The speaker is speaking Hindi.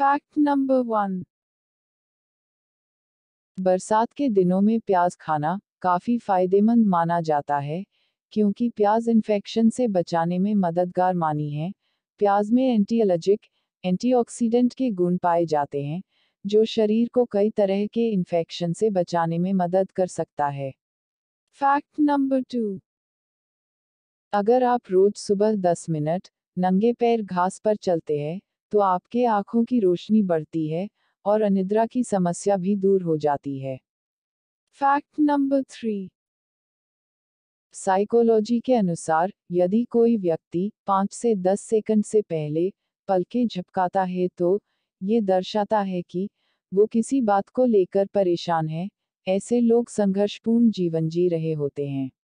फैक्ट नंबर वन बरसात के दिनों में प्याज खाना काफ़ी फायदेमंद माना जाता है क्योंकि प्याज इन्फेक्शन से बचाने में मददगार मानी है प्याज में एंटी एलर्जिक एंटीऑक्सीडेंट के गुण पाए जाते हैं जो शरीर को कई तरह के इन्फेक्शन से बचाने में मदद कर सकता है फैक्ट नंबर टू अगर आप रोज सुबह 10 मिनट नंगे पैर घास पर चलते हैं तो आपके आंखों की रोशनी बढ़ती है और अनिद्रा की समस्या भी दूर हो जाती है फैक्ट नंबर थ्री साइकोलॉजी के अनुसार यदि कोई व्यक्ति पाँच से दस सेकंड से पहले पलकें झपकाता है तो ये दर्शाता है कि वो किसी बात को लेकर परेशान है ऐसे लोग संघर्षपूर्ण जीवन जी रहे होते हैं